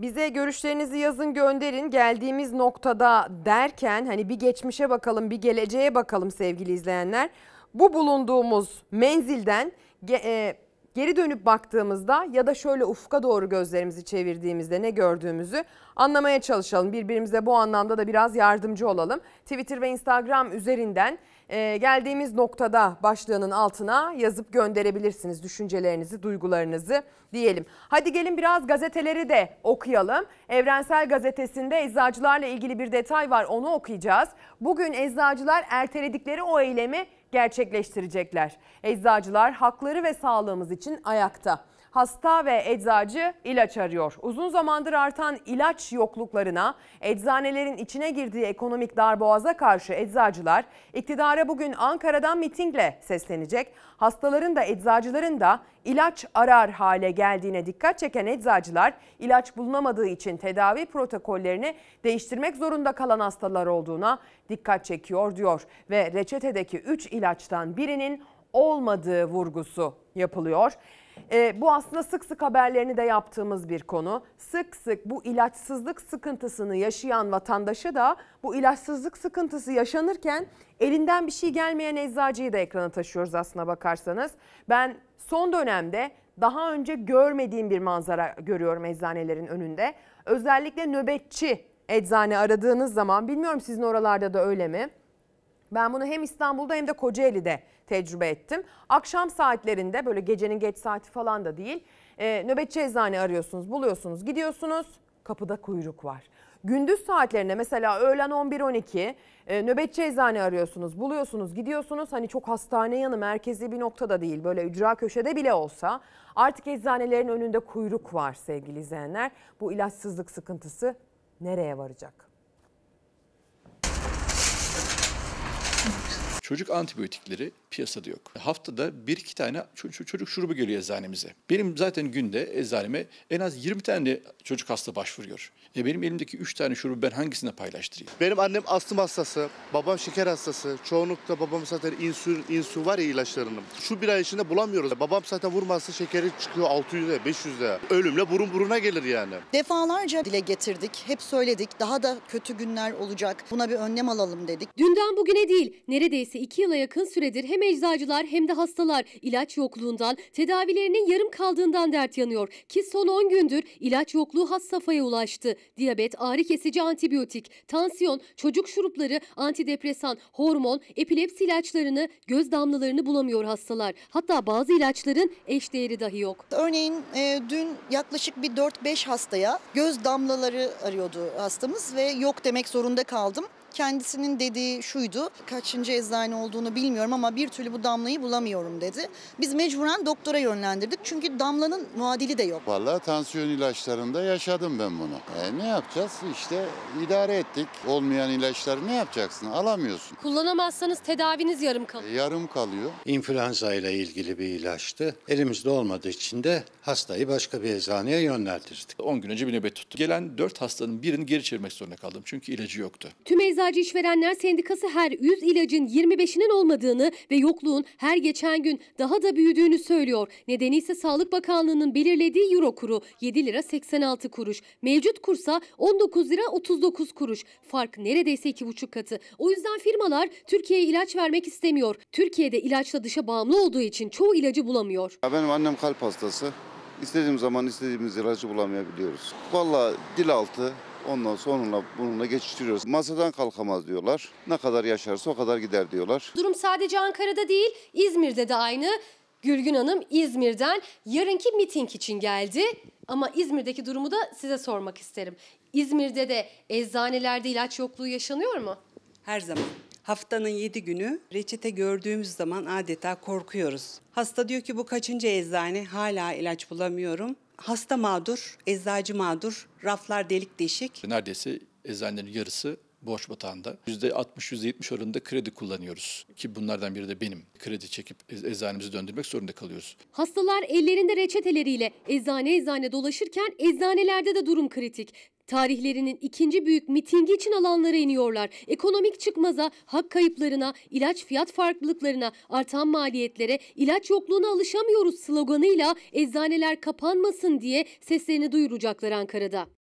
Bize görüşlerinizi yazın gönderin geldiğimiz noktada derken hani bir geçmişe bakalım bir geleceğe bakalım sevgili izleyenler. Bu bulunduğumuz menzilden e, Geri dönüp baktığımızda ya da şöyle ufka doğru gözlerimizi çevirdiğimizde ne gördüğümüzü anlamaya çalışalım. Birbirimize bu anlamda da biraz yardımcı olalım. Twitter ve Instagram üzerinden e, geldiğimiz noktada başlığının altına yazıp gönderebilirsiniz düşüncelerinizi, duygularınızı diyelim. Hadi gelin biraz gazeteleri de okuyalım. Evrensel Gazetesi'nde eczacılarla ilgili bir detay var onu okuyacağız. Bugün eczacılar erteledikleri o eylemi gerçekleştirecekler. Eczacılar hakları ve sağlığımız için ayakta hasta ve eczacı ilaç arıyor. Uzun zamandır artan ilaç yokluklarına, eczanelerin içine girdiği ekonomik darboğaza karşı eczacılar iktidara bugün Ankara'dan mitingle seslenecek. Hastaların da eczacıların da ilaç arar hale geldiğine dikkat çeken eczacılar ilaç bulunamadığı için tedavi protokollerini değiştirmek zorunda kalan hastalar olduğuna dikkat çekiyor diyor ve reçetedeki 3 ilaçtan birinin olmadığı vurgusu yapılıyor. E, bu aslında sık sık haberlerini de yaptığımız bir konu. Sık sık bu ilaçsızlık sıkıntısını yaşayan vatandaşı da bu ilaçsızlık sıkıntısı yaşanırken elinden bir şey gelmeyen eczacıyı da ekrana taşıyoruz aslına bakarsanız. Ben son dönemde daha önce görmediğim bir manzara görüyorum eczanelerin önünde. Özellikle nöbetçi eczane aradığınız zaman bilmiyorum sizin oralarda da öyle mi? Ben bunu hem İstanbul'da hem de Kocaeli'de tecrübe ettim. Akşam saatlerinde böyle gecenin geç saati falan da değil. E, nöbetçi eczane arıyorsunuz, buluyorsunuz, gidiyorsunuz. Kapıda kuyruk var. Gündüz saatlerinde mesela öğlen 11-12 e, nöbetçi eczane arıyorsunuz, buluyorsunuz, gidiyorsunuz. Hani çok hastane yanı merkezi bir noktada değil böyle ücra köşede bile olsa artık eczanelerin önünde kuyruk var sevgili izleyenler. Bu ilaçsızlık sıkıntısı nereye varacak? çocuk antibiyotikleri piyasada yok. Haftada bir iki tane çocuk şurubu geliyor eczanemize. Benim zaten günde eczaneme en az 20 tane çocuk hasta başvuruyor. E benim elimdeki 3 tane şurubu ben hangisine paylaştırayım? Benim annem astım hastası, babam şeker hastası. Çoğunlukla babam zaten insülin, insülin var ya ilaçlarının. Şu bir ay içinde bulamıyoruz. Babam zaten vurmazsa şekeri çıkıyor 600'e, 500'e. Ölümle burun buruna gelir yani. Defalarca dile getirdik, hep söyledik. Daha da kötü günler olacak. Buna bir önlem alalım dedik. Dünden bugüne değil, neredeyse 2 yıla yakın süredir hem eczacılar hem de hastalar ilaç yokluğundan, tedavilerinin yarım kaldığından dert yanıyor ki son 10 gündür ilaç yokluğu has safhaya ulaştı. Diyabet, ağrı kesici antibiyotik, tansiyon, çocuk şurupları, antidepresan, hormon, epilepsi ilaçlarını, göz damlalarını bulamıyor hastalar. Hatta bazı ilaçların eş değeri dahi yok. Örneğin e, dün yaklaşık bir 4-5 hastaya göz damlaları arıyordu hastamız ve yok demek zorunda kaldım. Kendisinin dediği şuydu, kaçıncı eczane olduğunu bilmiyorum ama bir türlü bu damlayı bulamıyorum dedi. Biz mecburen doktora yönlendirdik çünkü damlanın muadili de yok. Vallahi tansiyon ilaçlarında yaşadım ben bunu. E, ne yapacağız? İşte idare ettik. Olmayan ilaçları ne yapacaksın? Alamıyorsun. Kullanamazsanız tedaviniz yarım kalıyor. E, yarım kalıyor. İnfluenza ile ilgili bir ilaçtı. Elimizde olmadığı için de hastayı başka bir eczaneye yönlendirdik. 10 gün önce bir nöbet tuttu. Gelen 4 hastanın birini geri çevirmek zorunda kaldım çünkü ilacı yoktu. Tüm eczane Eczacı İşverenler Sendikası her 100 ilacın 25'inin olmadığını ve yokluğun her geçen gün daha da büyüdüğünü söylüyor. Nedeni ise Sağlık Bakanlığı'nın belirlediği euro kuru 7 lira 86 kuruş. Mevcut kursa 19 lira 39 kuruş. Fark neredeyse 2,5 katı. O yüzden firmalar Türkiye'ye ilaç vermek istemiyor. Türkiye'de ilaçla dışa bağımlı olduğu için çoğu ilacı bulamıyor. Ya benim annem kalp hastası. İstediğim zaman istediğimiz ilacı bulamayabiliyoruz. Vallahi dil altı, Ondan sonra bununla geçiştiriyoruz. Masadan kalkamaz diyorlar. Ne kadar yaşarsa o kadar gider diyorlar. Durum sadece Ankara'da değil, İzmir'de de aynı. Gülgün Hanım İzmir'den yarınki miting için geldi. Ama İzmir'deki durumu da size sormak isterim. İzmir'de de eczanelerde ilaç yokluğu yaşanıyor mu? Her zaman. Haftanın 7 günü reçete gördüğümüz zaman adeta korkuyoruz. Hasta diyor ki bu kaçıncı eczane hala ilaç bulamıyorum hasta mağdur, eczacı mağdur, raflar delik deşik. Neredeyse eczanelerin yarısı borç batağında %60-%70 oranında kredi kullanıyoruz. Ki bunlardan biri de benim. Kredi çekip e, eczanemizi döndürmek zorunda kalıyoruz. Hastalar ellerinde reçeteleriyle eczane eczane dolaşırken eczanelerde de durum kritik. Tarihlerinin ikinci büyük mitingi için alanlara iniyorlar. Ekonomik çıkmaza, hak kayıplarına, ilaç fiyat farklılıklarına, artan maliyetlere, ilaç yokluğuna alışamıyoruz sloganıyla eczaneler kapanmasın diye seslerini duyuracaklar Ankara'da.